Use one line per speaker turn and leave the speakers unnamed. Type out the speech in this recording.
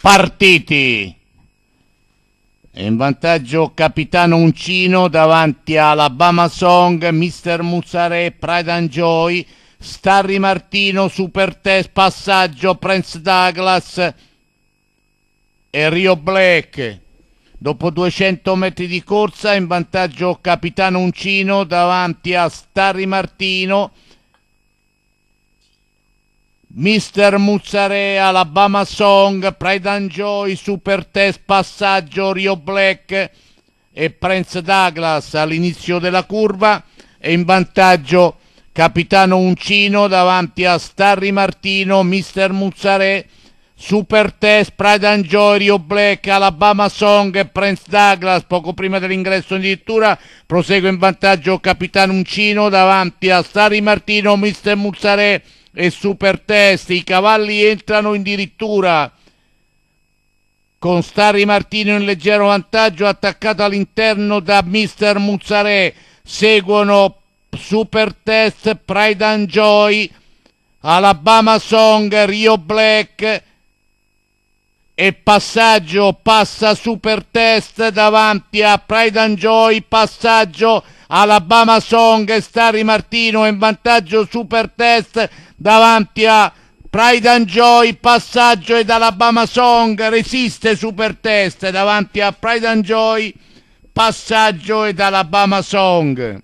partiti. in vantaggio capitano Uncino davanti a Alabama Song, Mister Muzzare, Pride and Joy, Starry Martino, Super Test, Passaggio, Prince Douglas e Rio Black. Dopo 200 metri di corsa in vantaggio capitano Uncino davanti a Starry Martino, Mister Muzzare, Alabama Song, Pride and Joy, Super Test, Passaggio, Rio Black e Prince Douglas all'inizio della curva e in vantaggio Capitano Uncino davanti a Starry Martino, Mister Muzzare, Super Test, Pride and Joy, Rio Black, Alabama Song e Prince Douglas poco prima dell'ingresso addirittura prosegue in vantaggio Capitano Uncino davanti a Starry Martino, Mister Muzzare e super test, i cavalli entrano addirittura con Stari Martino in leggero vantaggio attaccato all'interno da Mister Muzzarè seguono Super Test, Pride and Joy Alabama Song, Rio Black e passaggio passa Super Test davanti a Pride and Joy passaggio Alabama Song e Stari Martino in vantaggio super test davanti a Pride and Joy, passaggio ed Alabama Song resiste super test davanti a Pride and Joy, passaggio ed Alabama Song.